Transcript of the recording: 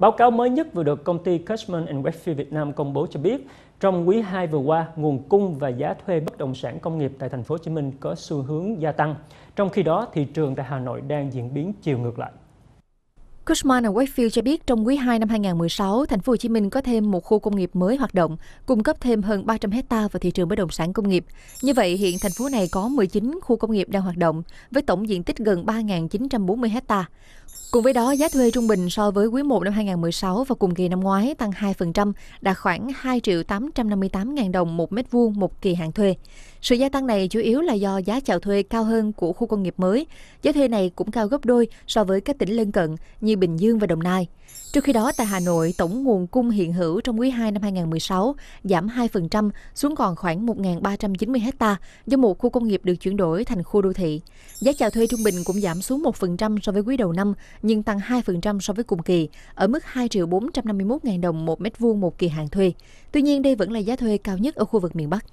Báo cáo mới nhất vừa được công ty Cushman Wakefield Việt Nam công bố cho biết, trong quý 2 vừa qua, nguồn cung và giá thuê bất động sản công nghiệp tại thành phố Hồ Chí Minh có xu hướng gia tăng. Trong khi đó, thị trường tại Hà Nội đang diễn biến chiều ngược lại. Cushman Wakefield cho biết trong quý 2 năm 2016, thành phố Hồ Chí Minh có thêm một khu công nghiệp mới hoạt động, cung cấp thêm hơn 300 hecta vào thị trường bất động sản công nghiệp. Như vậy, hiện thành phố này có 19 khu công nghiệp đang hoạt động với tổng diện tích gần 3.940 hecta. Cùng với đó, giá thuê trung bình so với quý 1 năm 2016 và cùng kỳ năm ngoái tăng 2%, đạt khoảng 2 triệu 858 000 đồng một mét vuông một kỳ hạn thuê. Sự gia tăng này chủ yếu là do giá chào thuê cao hơn của khu công nghiệp mới. Giá thuê này cũng cao gấp đôi so với các tỉnh lân cận như Bình Dương và Đồng Nai. Trong khi đó, tại Hà Nội, tổng nguồn cung hiện hữu trong quý 2 năm 2016 giảm 2% xuống còn khoảng 1.390 ha do một khu công nghiệp được chuyển đổi thành khu đô thị. Giá chào thuê trung bình cũng giảm xuống 1% so với quý đầu năm nhưng tăng 2% so với cùng kỳ, ở mức 2 triệu 451 000 đồng một mét vuông một kỳ hạn thuê. Tuy nhiên, đây vẫn là giá thuê cao nhất ở khu vực miền Bắc.